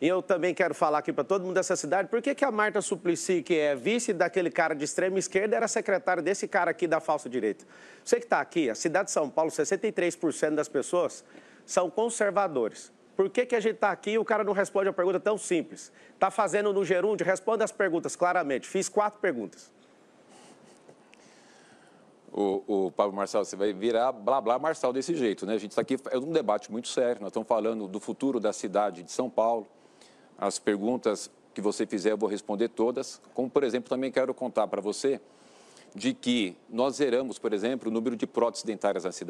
E eu também quero falar aqui para todo mundo dessa cidade, por que, que a Marta Suplicy, que é vice daquele cara de extrema esquerda, era secretária desse cara aqui da falsa direita? Você que está aqui, a cidade de São Paulo, 63% das pessoas são conservadores. Por que, que a gente está aqui e o cara não responde a pergunta tão simples? Está fazendo no gerúndio? Responda as perguntas claramente. Fiz quatro perguntas. O, o, Pablo Marcelo, você vai virar blá blá Marcelo desse jeito, né? A gente está aqui, é um debate muito sério. Nós estamos falando do futuro da cidade de São Paulo. As perguntas que você fizer, eu vou responder todas. Como, por exemplo, também quero contar para você de que nós zeramos, por exemplo, o número de próteses dentárias na cidade.